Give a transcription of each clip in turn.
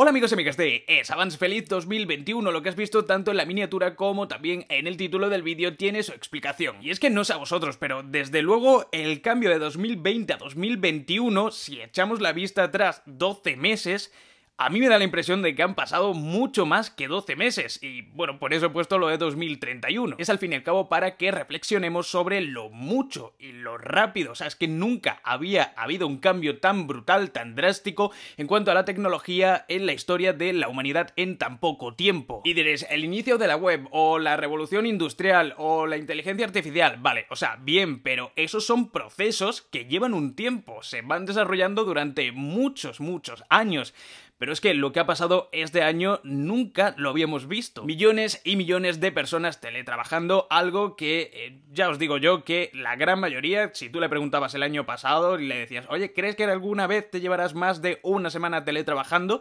Hola amigos y amigas de Es Avance Feliz 2021, lo que has visto tanto en la miniatura como también en el título del vídeo tiene su explicación. Y es que no sé a vosotros, pero desde luego el cambio de 2020 a 2021, si echamos la vista atrás 12 meses, a mí me da la impresión de que han pasado mucho más que 12 meses, y bueno, por eso he puesto lo de 2031. Es al fin y al cabo para que reflexionemos sobre lo mucho y lo rápido, o sea, es que nunca había habido un cambio tan brutal, tan drástico en cuanto a la tecnología en la historia de la humanidad en tan poco tiempo. Y diréis, el inicio de la web, o la revolución industrial, o la inteligencia artificial, vale, o sea, bien, pero esos son procesos que llevan un tiempo, se van desarrollando durante muchos, muchos años. Pero es que lo que ha pasado este año nunca lo habíamos visto. Millones y millones de personas teletrabajando, algo que eh, ya os digo yo que la gran mayoría, si tú le preguntabas el año pasado y le decías, oye, ¿crees que alguna vez te llevarás más de una semana teletrabajando?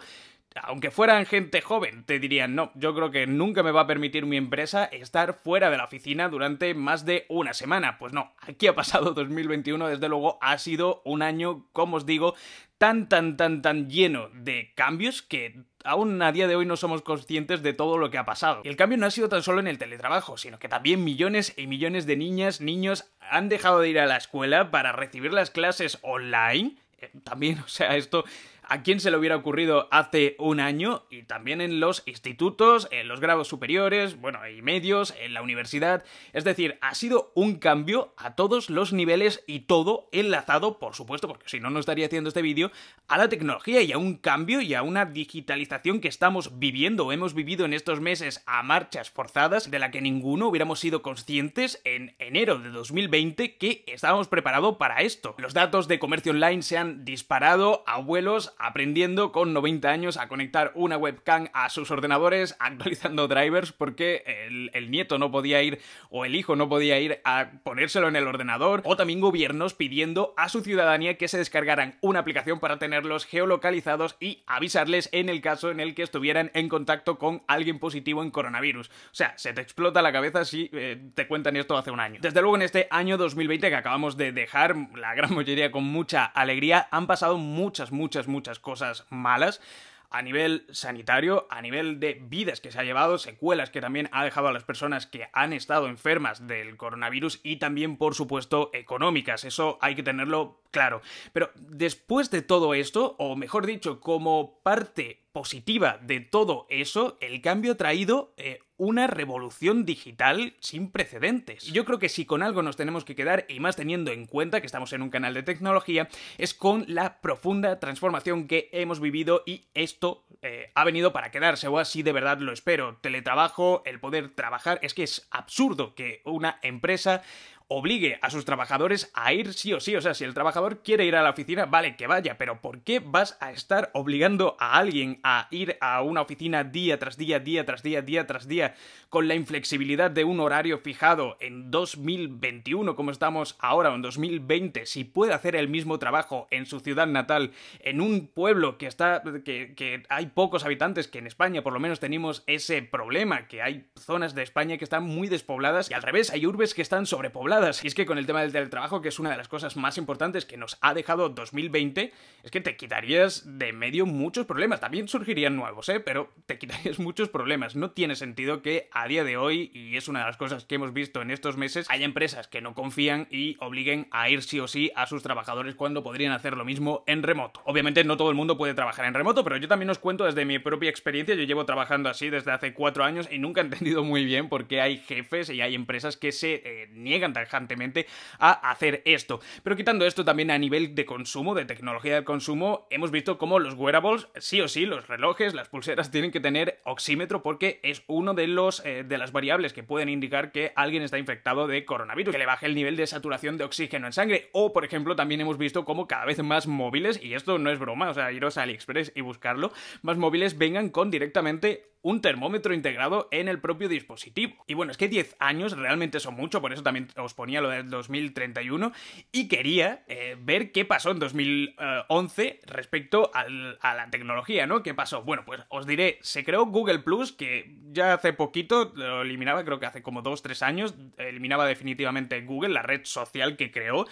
aunque fueran gente joven, te dirían, no, yo creo que nunca me va a permitir mi empresa estar fuera de la oficina durante más de una semana. Pues no, aquí ha pasado 2021, desde luego ha sido un año, como os digo, tan, tan, tan, tan lleno de cambios que aún a día de hoy no somos conscientes de todo lo que ha pasado. El cambio no ha sido tan solo en el teletrabajo, sino que también millones y millones de niñas, niños han dejado de ir a la escuela para recibir las clases online eh, también, o sea, esto a quién se le hubiera ocurrido hace un año y también en los institutos, en los grados superiores, bueno, y medios, en la universidad. Es decir, ha sido un cambio a todos los niveles y todo enlazado, por supuesto, porque si no, no estaría haciendo este vídeo, a la tecnología y a un cambio y a una digitalización que estamos viviendo o hemos vivido en estos meses a marchas forzadas de la que ninguno hubiéramos sido conscientes en enero de 2020 que estábamos preparados para esto. Los datos de comercio online se han disparado a vuelos aprendiendo con 90 años a conectar una webcam a sus ordenadores, actualizando drivers, porque el, nieto no podía ir o el hijo no podía ir a ponérselo en el ordenador, o también gobiernos pidiendo a su ciudadanía que se descargaran una aplicación para tenerlos geolocalizados y avisarles en el caso en el que estuvieran en contacto con alguien positivo en coronavirus. O sea, se te explota la cabeza si eh, te cuentan esto hace un año. Desde luego en este año 2020 que acabamos de dejar, la gran mayoría con mucha alegría, han pasado muchas, muchas, muchas cosas malas a nivel sanitario, a nivel de vidas que se ha llevado, secuelas que también ha dejado a las personas que han estado enfermas del coronavirus y también, por supuesto, económicas. Eso hay que tenerlo claro. Pero después de todo esto, o mejor dicho, como parte positiva de todo eso, el cambio ha traído eh, una revolución digital sin precedentes. Yo creo que si con algo nos tenemos que quedar, y más teniendo en cuenta que estamos en un canal de tecnología, es con la profunda transformación que hemos vivido y esto eh, ha venido para quedarse, o así de verdad lo espero. Teletrabajo, el poder trabajar, es que es absurdo que una empresa obligue a sus trabajadores a ir sí o sí. O sea, si el trabajador quiere ir a la oficina, vale, que vaya, pero ¿por qué vas a estar obligando a alguien a ir a una oficina día tras día, día tras día, día tras día, con la inflexibilidad de un horario fijado en 2021 como estamos ahora o en 2020, si puede hacer el mismo trabajo en su ciudad natal, en un pueblo que está, que, hay pocos habitantes, que en España por lo menos tenemos ese problema, que hay zonas de España que están muy despobladas y al revés hay urbes que están sobrepobladas y es que con el tema del teletrabajo, que es una de las cosas más importantes que nos ha dejado 2020, es que te quitarías de medio muchos problemas. También surgirían nuevos, ¿eh? Pero te quitarías muchos problemas. No tiene sentido que a día de hoy, y es una de las cosas que hemos visto en estos meses, haya empresas que no confían y obliguen a ir sí o sí a sus trabajadores cuando podrían hacer lo mismo en remoto. Obviamente no todo el mundo puede trabajar en remoto, pero yo también os cuento desde mi propia experiencia, yo llevo trabajando así desde hace cuatro años y nunca he entendido muy bien por qué hay jefes y hay empresas que se eh, niegan niegan a hacer esto. Pero quitando esto también a nivel de consumo, de tecnología de consumo, hemos visto cómo los wearables, sí o sí, los relojes, las pulseras tienen que tener oxímetro porque es uno de los eh, de las variables que pueden indicar que alguien está infectado de coronavirus, que le baje el nivel de saturación de oxígeno en sangre. O, por ejemplo, también hemos visto cómo cada vez más móviles, y esto no es broma, o sea, iros a AliExpress y buscarlo, más móviles vengan con directamente un termómetro integrado en el propio dispositivo. Y bueno, es que 10 años realmente son mucho, por eso también os ponía lo del 2031 y quería eh, ver qué pasó en 2011 respecto a la tecnología, ¿no? ¿Qué pasó? Bueno, pues os diré, se creó Google Plus, que ya hace poquito lo eliminaba, creo que hace como 2-3 años, eliminaba definitivamente Google, la red social que creó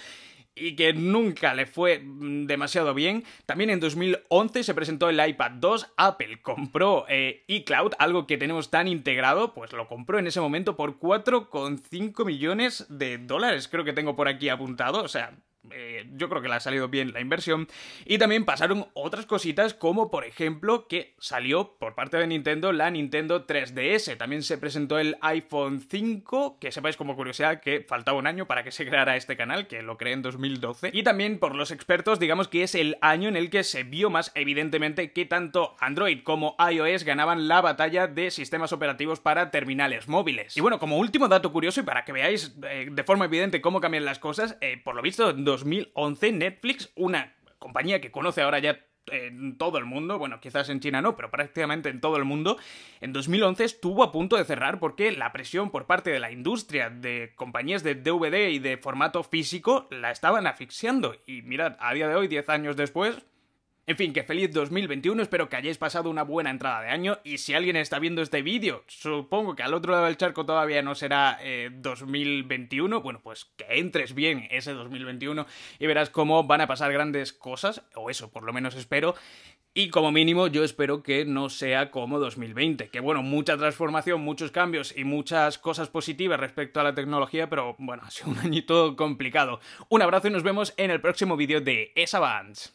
y que nunca le fue demasiado bien. También en 2011 se presentó el iPad 2, Apple compró eh, iCloud, algo que tenemos tan integrado, pues lo compró en ese momento por 4,5 millones de dólares, creo que tengo por aquí apuntado, o sea, eh, yo creo que le ha salido bien la inversión. Y también pasaron otras cositas como por ejemplo que salió por parte de Nintendo la Nintendo 3DS. También se presentó el iPhone 5, que sepáis como curiosidad que faltaba un año para que se creara este canal, que lo creé en 2012. Y también por los expertos digamos que es el año en el que se vio más evidentemente que tanto Android como iOS ganaban la batalla de sistemas operativos para terminales móviles. Y bueno, como último dato curioso y para que veáis eh, de forma evidente cómo cambian las cosas, eh, por lo visto 2011 Netflix, una compañía que conoce ahora ya en todo el mundo, bueno, quizás en China no, pero prácticamente en todo el mundo, en 2011 estuvo a punto de cerrar porque la presión por parte de la industria de compañías de DVD y de formato físico la estaban asfixiando. Y mirad, a día de hoy, 10 años después, en fin, que feliz 2021, espero que hayáis pasado una buena entrada de año y si alguien está viendo este vídeo, supongo que al otro lado del charco todavía no será 2021, eh, bueno, pues que entres bien ese 2021 y verás cómo van a pasar grandes cosas, o eso por lo menos espero, y como mínimo yo espero que no sea como 2020, que bueno, mucha transformación, muchos cambios y muchas cosas positivas respecto a la tecnología, pero bueno, ha sido un añito complicado. Un abrazo y nos vemos en el próximo vídeo de Esa Bands.